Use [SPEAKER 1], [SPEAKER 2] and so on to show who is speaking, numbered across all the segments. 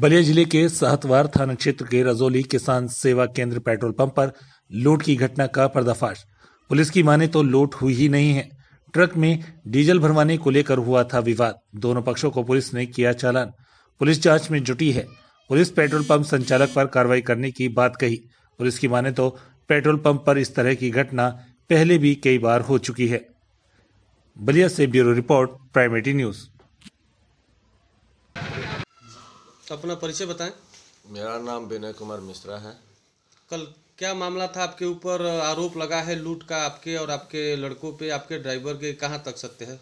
[SPEAKER 1] बलिया जिले के सहतवार थाना क्षेत्र के रजौली किसान सेवा केंद्र पेट्रोल पंप पर लूट की घटना का पर्दाफाश पुलिस की माने तो लूट हुई ही नहीं है ट्रक में डीजल भरवाने को लेकर हुआ था विवाद दोनों पक्षों को पुलिस ने किया चालान पुलिस जांच में जुटी है पुलिस पेट्रोल पंप संचालक पर कार्रवाई करने की बात कही पुलिस की माने तो पेट्रोल पंप पर इस तरह की घटना पहले भी कई बार हो चुकी है बलिया से ब्यूरो रिपोर्ट प्राइमेटी न्यूज़
[SPEAKER 2] तो अपना परिचय बताएं मेरा नाम विनय कुमार मिश्रा है कल क्या मामला था आपके ऊपर आरोप लगा है लूट का आपके और आपके लड़कों पे आपके ड्राइवर के कहाँ तक सत्य है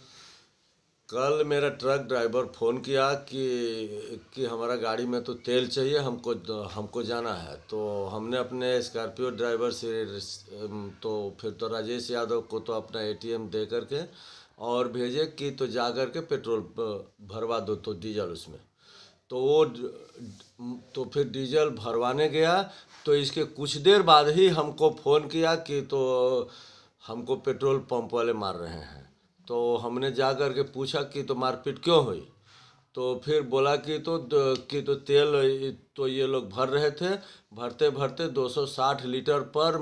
[SPEAKER 2] कल मेरा ट्रक ड्राइवर फ़ोन किया कि कि हमारा गाड़ी में तो तेल चाहिए हमको हमको जाना है तो हमने अपने स्कॉर्पियो ड्राइवर से तो फिर तो राजेश यादव को तो अपना एटीएम दे करके और भेजे कि तो जा करके पेट्रोल भरवा दो तो डीजल उसमें तो वो तो फिर डीजल भरवाने गया तो इसके कुछ देर बाद ही हमको फ़ोन किया कि तो हमको पेट्रोल पंप वाले मार रहे हैं तो हमने जा कर के पूछा कि तो मारपीट क्यों हुई तो फिर बोला कि तो कि तो तेल तो ये लोग भर रहे थे भरते भरते 260 लीटर पर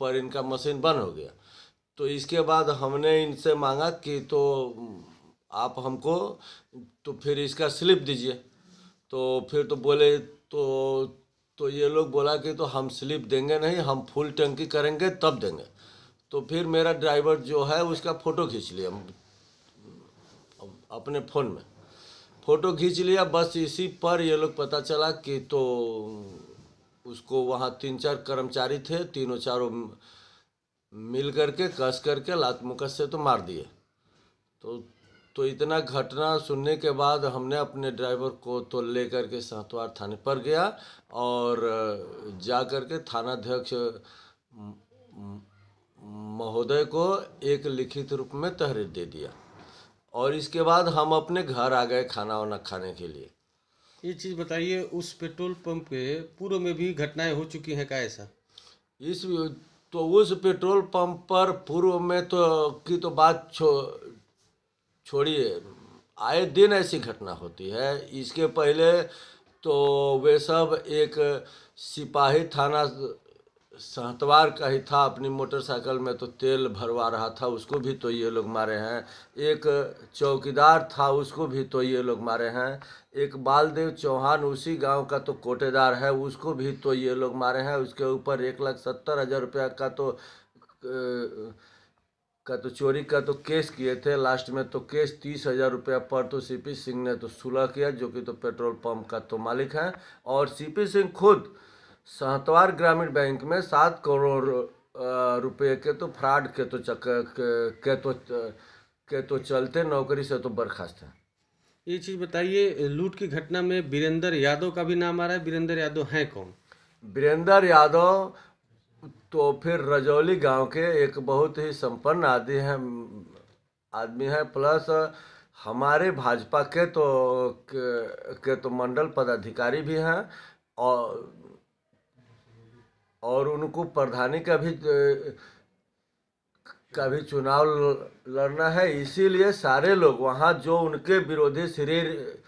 [SPEAKER 2] पर इनका मशीन बंद हो गया तो इसके बाद हमने इनसे मांगा कि तो आप हमको तो फिर इसका स्लिप दीजिए तो फिर तो बोले तो तो ये लोग बोला कि तो हम स्लिप देंगे नहीं हम फुल टंकी करेंगे तब देंगे तो फिर मेरा ड्राइवर जो है उसका फ़ोटो खींच लिया अपने फ़ोन में फ़ोटो खींच लिया बस इसी पर ये लोग पता चला कि तो उसको वहाँ तीन चार कर्मचारी थे तीनों चारों मिल करके कस करके लात मुकस से तो मार दिए तो तो इतना घटना सुनने के बाद हमने अपने ड्राइवर को तो ले कर के सातवार थाने पर गया और जा कर के थानाध्यक्ष महोदय को एक लिखित रूप में तहरीर दे दिया और इसके बाद हम अपने घर आ गए खाना वाना खाने के लिए ये चीज़ बताइए उस पेट्रोल पंप के पूर्व में भी घटनाएं हो चुकी हैं क्या ऐसा इस तो उस पेट्रोल पंप पर पूर्व में तो की तो बात छो छोड़िए आए दिन ऐसी घटना होती है इसके पहले तो वे सब एक सिपाही थाना सहतवार का ही था अपनी मोटरसाइकिल में तो तेल भरवा रहा था उसको भी तो ये लोग मारे हैं एक चौकीदार था उसको भी तो ये लोग मारे हैं एक बालदेव चौहान उसी गांव का तो कोटेदार है उसको भी तो ये लोग मारे हैं उसके ऊपर एक लाख सत्तर हज़ार रुपया का तो का तो चोरी का तो केस किए थे लास्ट में तो केस तीस हज़ार रुपया पर तो सीपी सिंह ने तो सुलह किया जो कि तो पेट्रोल पंप का तो मालिक है और सीपी सिंह खुद सहतवार ग्रामीण बैंक में सात करोड़ रुपए के तो फ्रॉड के तो चक्कर के तो के तो चलते नौकरी से तो बर्खास्त है ये चीज़ बताइए लूट की घटना में वीरेंद्र यादव का भी नाम आ रहा है वीरेंद्र यादव हैं कौन वीरेंद्र यादव तो फिर रजौली गांव के एक बहुत ही संपन्न आदि हैं आदमी हैं प्लस हमारे भाजपा के तो के, के तो मंडल पदाधिकारी भी हैं और और उनको प्रधानी का भी का भी चुनाव लड़ना है इसीलिए सारे लोग वहाँ जो उनके विरोधी शरीर